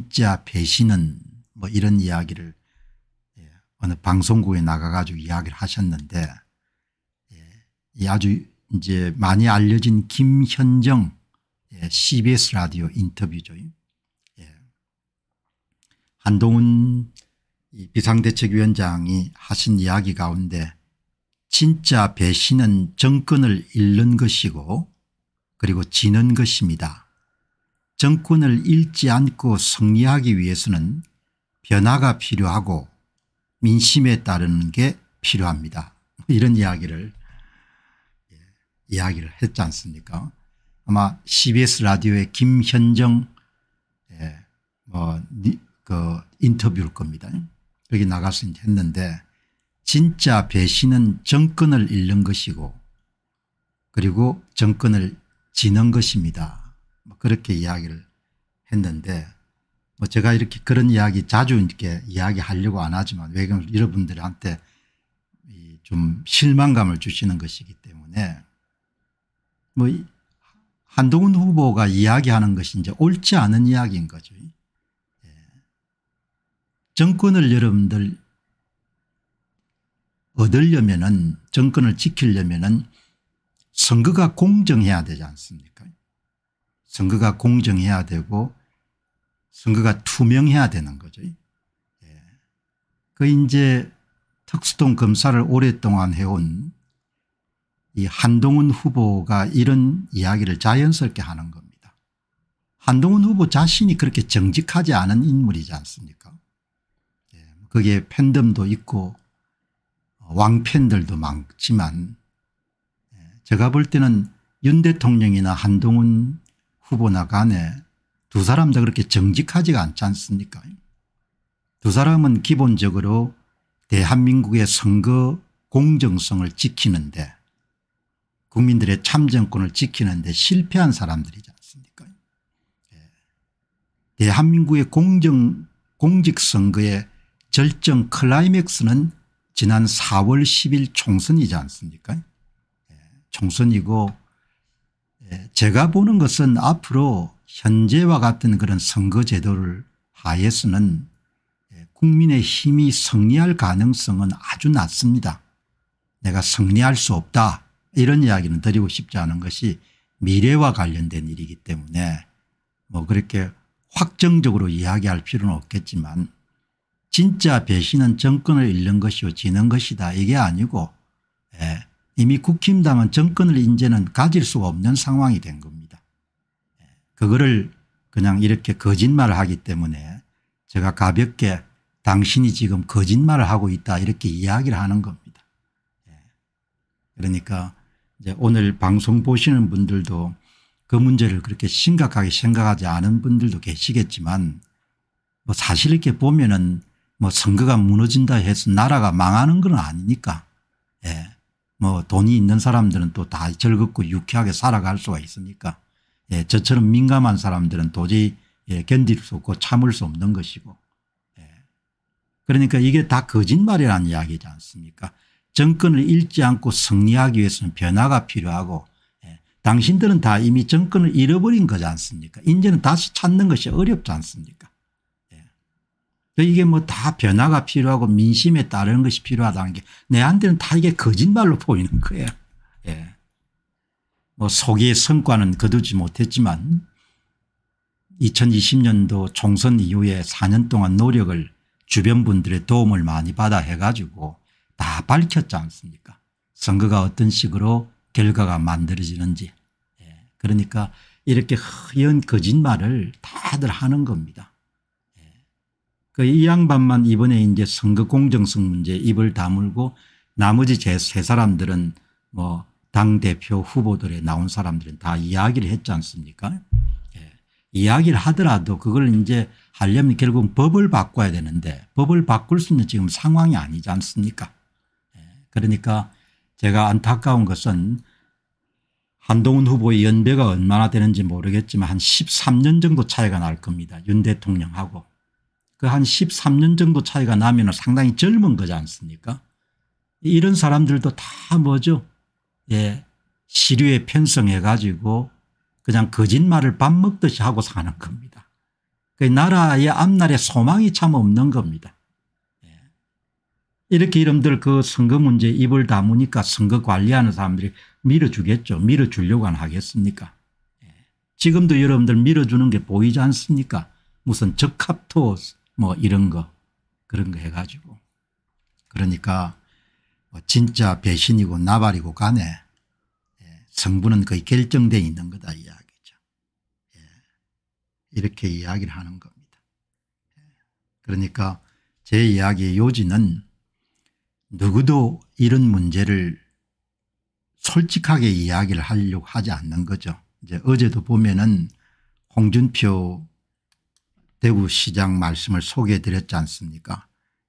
진짜 배신은 뭐 이런 이야기를 예, 어느 방송국에 나가 가지고 이야기를 하셨는데 예, 아주 이제 많이 알려진 김현정 예, CBS 라디오 인터뷰죠. 예. 한동훈 비상대책위원장이 하신 이야기 가운데 진짜 배신은 정권을 잃는 것이고 그리고 지는 것입니다. 정권을 잃지 않고 승리하기 위해서는 변화가 필요하고 민심에 따르는 게 필요합니다. 이런 이야기를 예, 이야기를 했지 않습니까 아마 CBS 라디오의 김현정 예, 뭐, 그 인터뷰일 겁니다. 여기 나가서 했는데 진짜 배신은 정권을 잃는 것이고 그리고 정권을 지는 것입니다. 뭐 그렇게 이야기를 했는데 뭐 제가 이렇게 그런 이야기 자주 이렇게 이야기하려고 안 하지만 왜 여러분들한테 좀 실망감을 주시는 것이기 때문에 뭐 한동훈 후보가 이야기하는 것이 이제 옳지 않은 이야기인 거죠. 예. 정권을 여러분들 얻으려면은 정권을 지키려면은 선거가 공정해야 되지 않습니까? 선거가 공정해야 되고 선거가 투명해야 되는 거죠. 음. 예. 그 이제 특수통 검사를 오랫동안 해온 이 한동훈 후보가 이런 이야기를 자연스럽게 하는 겁니다. 한동훈 후보 자신이 그렇게 정직하지 않은 인물이지 않습니까? 예. 그게 팬덤도 있고 왕팬들도 많지만 예. 제가 볼 때는 윤 대통령이나 한동훈 후보나 간에 두 사람 다 그렇게 정직하지가 않지 않습니까 두 사람은 기본적으로 대한민국의 선거 공정성을 지키는데 국민들의 참정권을 지키는데 실패한 사람들이지 않습니까 예. 대한민국의 공정 공직선거의 절정 클라이맥스는 지난 4월 10일 총선이지 않습니까 예. 총선이고 제가 보는 것은 앞으로 현재와 같은 그런 선거제도를 하에서는 국민의 힘이 승리할 가능성은 아주 낮습니다. 내가 승리할 수 없다 이런 이야기는 드리고 싶지 않은 것이 미래와 관련된 일이기 때문에 뭐 그렇게 확정적으로 이야기할 필요는 없겠지만 진짜 배신은 정권을 잃는 것이요 지는 것이다 이게 아니고 이미 국힘당은 정권을 이제는 가질 수가 없는 상황이 된 겁니다. 그거를 그냥 이렇게 거짓말을 하기 때문에 제가 가볍게 당신이 지금 거짓말을 하고 있다 이렇게 이야기를 하는 겁니다. 그러니까 이제 오늘 방송 보시는 분들도 그 문제를 그렇게 심각하게 생각하지 않은 분들도 계시겠지만 뭐 사실 이렇게 보면은 뭐 선거가 무너진다 해서 나라가 망하는 건 아니니까 뭐 돈이 있는 사람들은 또 다 즐겁고 유쾌하게 살아갈 수가 있습니까 예, 저처럼 민감한 사람들은 도저히 예, 견딜 수 없고 참을 수 없는 것이고 예. 그러니까 이게 다 거짓말이라는 이야기지 않습니까 정권을 잃지 않고 승리하기 위해서는 변화가 필요하고 예. 당신들은 다 이미 정권을 잃어버린 거지 않습니까 이제는 다시 찾는 것이 어렵지 않습니까 이게 뭐 다 변화가 필요하고 민심에 따르는 것이 필요하다는 게 내한테는 다 이게 거짓말로 보이는 거예요. 예. 뭐 소기의 성과는 거두지 못했지만 2020년도 총선 이후에 4년 동안 노력을 주변 분들의 도움을 많이 받아 해가지고 다 밝혔지 않습니까 선거가 어떤 식으로 결과가 만들어지는지 예. 그러니까 이렇게 허연 거짓말을 다들 하는 겁니다. 그이 양반만 이번에 이제 선거 공정성 문제 입을 다물고 나머지 제 세 사람들은 뭐 당대표 후보들에 나온 사람들은 다 이야기를 했지 않습니까 예. 이야기를 하더라도 그걸 이제 하려면 결국 법을 바꿔야 되는데 법을 바꿀 수 있는 지금 상황이 아니지 않습니까 예. 그러니까 제가 안타까운 것은 한동훈 후보의 연배가 얼마나 되는지 모르겠지만 한 13년 정도 차이가 날 겁니다 윤 대통령하고 그한 13년 정도 차이가 나면 상당히 젊은 거지 않습니까? 이런 사람들도 다 뭐죠? 예. 시류에 편성해 가지고 그냥 거짓말을 밥 먹듯이 하고 사는 겁니다. 그 나라의 앞날에 소망이 참 없는 겁니다. 예. 이렇게 이름들 그 선거 문제 입을 다무니까 선거 관리하는 사람들이 밀어주겠죠. 밀어주려고 안 하겠습니까? 예. 지금도 여러분들 밀어주는 게 보이지 않습니까? 무슨 적합토 뭐 이런 거 그런 거 해가지고 그러니까 뭐 진짜 배신이고 나발이고 간에 예, 성분은 거의 결정되어 있는 거다 이야기죠. 예. 이렇게 이야기를 하는 겁니다. 예. 그러니까 제 이야기의 요지는 누구도 이런 문제를 솔직하게 이야기를 하려고 하지 않는 거죠. 이제 어제도 보면은 홍준표 대구시장 말씀을 소개해 드렸지 않습니까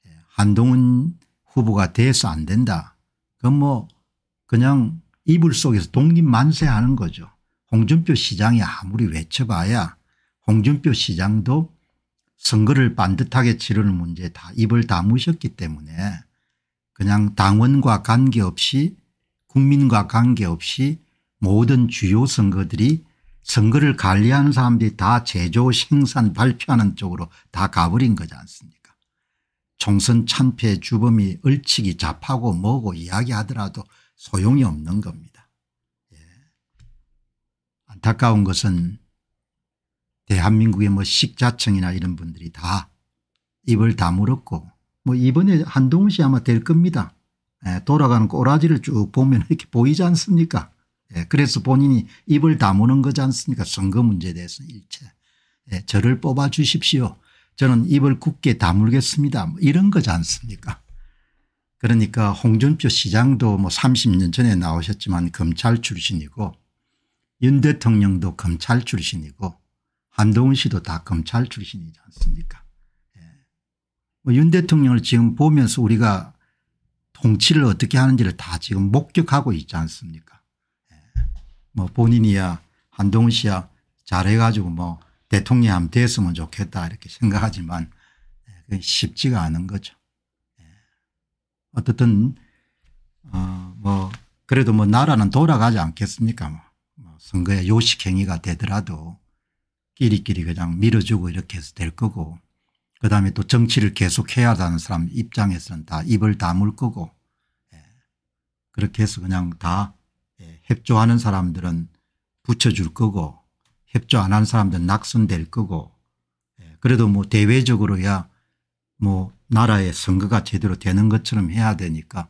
예, 한동훈 후보가 돼서 안 된다. 그건 뭐 그냥 이불 속에서 독립만세하는 거죠. 홍준표 시장이 아무리 외쳐봐야 홍준표 시장도 선거를 반듯하게 치르는 문제에 다 입을 다무셨기 때문에 그냥 당원과 관계없이 국민과 관계없이 모든 주요 선거들이 선거를 관리하는 사람들이 다 제조 생산 발표하는 쪽으로 다 가버린 거지 않습니까 총선 참패 주범이 얼치기 잡하고 뭐고 이야기하더라도 소용이 없는 겁니다. 예. 안타까운 것은 대한민국의 뭐 식자층이나 이런 분들이 다 입을 다물었고 뭐 이번에 한동훈 씨 아마 될 겁니다. 예, 돌아가는 꼬라지를 쭉 보면 이렇게 보이지 않습니까 예, 그래서 본인이 입을 다무는 거지 않습니까 선거 문제에 대해서 일체 예, 저를 뽑아 주십시오 저는 입을 굳게 다물겠습니다 뭐 이런 거지 않습니까 그러니까 홍준표 시장도 뭐 30년 전에 나오셨지만 검찰 출신이고 윤 대통령도 검찰 출신이고 한동훈 씨도 다 검찰 출신이지 않습니까 예. 뭐윤 대통령을 지금 보면서 우리가 통치를 어떻게 하는지를 다 지금 목격하고 있지 않습니까 뭐 본인이야 한동훈 씨야 잘해가지고 뭐 대통령이 하면 됐으면 좋겠다 이렇게 생각하지만 예, 그건 쉽지가 않은 거죠. 예. 어쨌든어뭐 그래도 뭐 나라는 돌아가지 않겠습니까 뭐, 뭐 선거에 요식행위가 되더라도 끼리끼리 그냥 밀어주고 이렇게 해서 될 거고 그다음에 또 정치를 계속해야 하는 사람 입장에서는 다 입을 다물 거고 예. 그렇게 해서 그냥 다 협조하는 사람들은 붙여줄 거고 협조 안 하는 사람들은 낙선될 거고 예, 그래도 뭐 대외적으로야 뭐 나라의 선거가 제대로 되는 것처럼 해야 되니까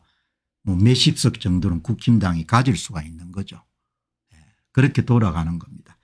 뭐 몇십석 정도는 국힘당이 가질 수가 있는 거죠. 예, 그렇게 돌아가는 겁니다.